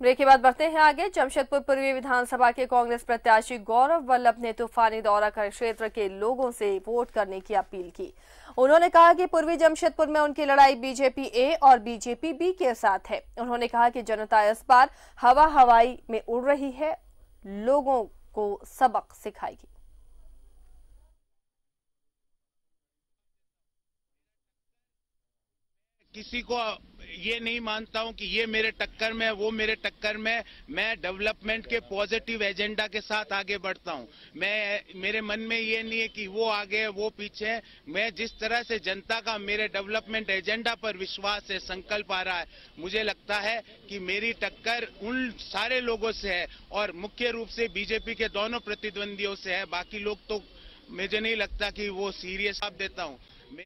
break के बाद बढ़ते हैं आगे जमशेदपुर पूर्वी विधानसभा के कांग्रेस प्रत्याशी गौरव वल्लभ ने तूफानी दौरा कर क्षेत्र के लोगों से वोट करने की अपील की उन्होंने कहा कि पूर्वी जमशेदपुर में उनकी लड़ाई बीजेपी ए और बीजेपी बी के साथ है उन्होंने कहा कि जनता इस बार हवा हवाई में उड़ रही है लोगों को सबक सिखाएगी किसी को ये नहीं मानता हूं कि ये मेरे टक्कर में वो मेरे टक्कर में मैं डेवलपमेंट के पॉजिटिव एजेंडा के साथ आगे बढ़ता हूं मैं मेरे मन में ये नहीं है कि वो आगे है वो पीछे है मैं जिस तरह से जनता का मेरे डेवलपमेंट एजेंडा पर विश्वास है संकल्प आ रहा है मुझे लगता है कि मेरी टक्कर उन सारे लोगों से है और मुख्य रूप से बीजेपी के दोनों प्रतिद्वंदियों से है बाकी लोग तो मुझे नहीं लगता कि वो सीरियस आप देता हूँ